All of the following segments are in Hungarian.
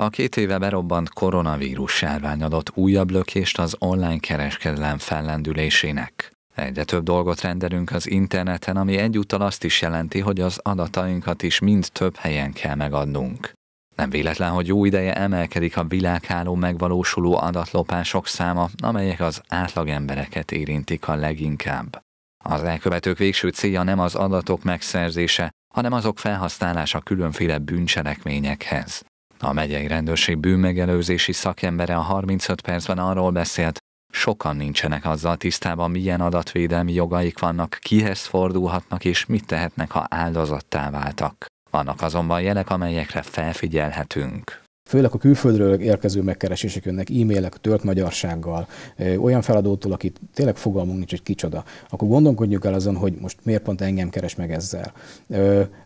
A két éve berobbant koronavírus járvány adott újabb lökést az online kereskedelem fellendülésének. Egyre több dolgot rendelünk az interneten, ami egyúttal azt is jelenti, hogy az adatainkat is mind több helyen kell megadnunk. Nem véletlen, hogy jó ideje emelkedik a világháló megvalósuló adatlopások száma, amelyek az átlagembereket érintik a leginkább. Az elkövetők végső célja nem az adatok megszerzése, hanem azok felhasználása különféle bűncselekményekhez. A megyei rendőrség bűnmegelőzési szakembere a 35 percben arról beszélt, sokan nincsenek azzal tisztában, milyen adatvédelmi jogaik vannak, kihez fordulhatnak és mit tehetnek, ha áldozattá váltak. Vannak azonban jelek, amelyekre felfigyelhetünk főleg a külföldről érkező megkeresések jönnek, e-mailek tört magyarsággal, olyan feladótól, akit tényleg fogalmunk nincs, hogy kicsoda, akkor gondolkodjuk el azon, hogy most miért pont engem keres meg ezzel.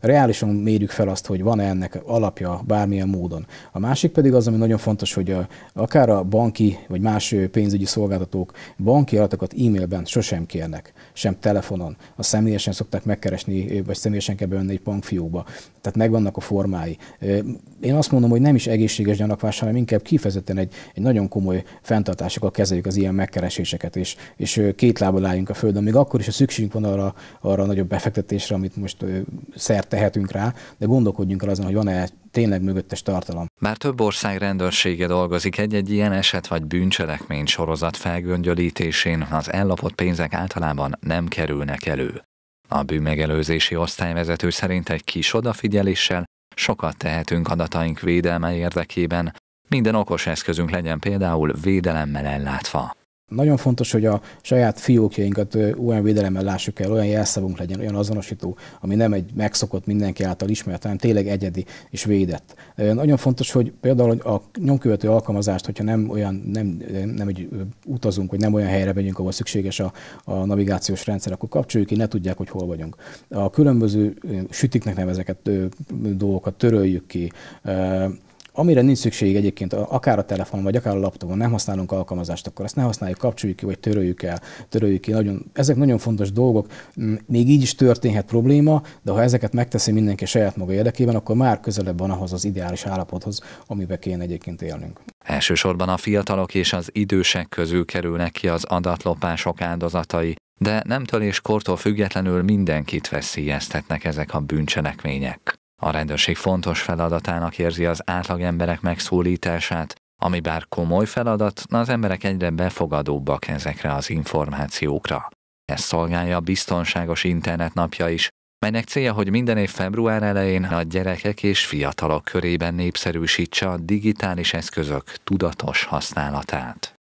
Reálisan mérjük fel azt, hogy van-e ennek alapja bármilyen módon. A másik pedig az, ami nagyon fontos, hogy akár a banki vagy más pénzügyi szolgáltatók banki adatokat e-mailben sosem kérnek, sem telefonon. A személyesen szokták megkeresni, vagy személyesen kell egy bankfiókba. Tehát megvannak a formái. Én azt mondom, hogy nem is egész egészséges gyanakvás, hanem inkább kifejezetten egy, egy nagyon komoly fenntartásokkal kezeljük az ilyen megkereséseket, és, és két lábbal álljunk a földön, még akkor is a szükségünk van arra, arra a nagyobb befektetésre, amit most szert tehetünk rá, de gondolkodjunk el azon, hogy van-e tényleg mögöttes tartalom. Bár több ország rendőrsége dolgozik egy-egy ilyen eset vagy bűncselekmény sorozat felgöngyölítésén, az ellopott pénzek általában nem kerülnek elő. A bűnmegelőzési osztályvezető szerint egy kis odafigyeléssel Sokat tehetünk adataink védelme érdekében, minden okos eszközünk legyen például védelemmel ellátva nagyon fontos, hogy a saját fiókjainkat olyan védelemmel lássuk el, olyan jelszavunk legyen, olyan azonosító, ami nem egy megszokott mindenki által ismert, hanem tényleg egyedi és védett. Nagyon fontos, hogy például a nyomkövető alkalmazást, hogyha nem olyan, nem, nem egy utazunk, vagy nem olyan helyre megyünk, ahol szükséges a, a navigációs rendszer, akkor kapcsoljuk ki, ne tudják, hogy hol vagyunk. A különböző sütiknek nevezeket dolgokat töröljük ki, Amire nincs szükség egyébként, akár a telefonon, vagy akár a laptopon nem használunk alkalmazást, akkor azt ne használjuk, kapcsoljuk ki, vagy töröljük el, töröljük ki. Nagyon, ezek nagyon fontos dolgok. Mm, még így is történhet probléma, de ha ezeket megteszi mindenki saját maga érdekében, akkor már közelebb van ahhoz az ideális állapothoz, amiben kéne egyébként élnünk. Elsősorban a fiatalok és az idősek közül kerülnek ki az adatlopások áldozatai, de nemtől és kortól függetlenül mindenkit veszélyeztetnek ezek a bűncselekmények. A rendőrség fontos feladatának érzi az átlagemberek megszólítását, ami bár komoly feladat, az emberek egyre befogadóbbak ezekre az információkra. Ez szolgálja a biztonságos internet napja is, melynek célja, hogy minden év február elején a gyerekek és fiatalok körében népszerűsítse a digitális eszközök tudatos használatát.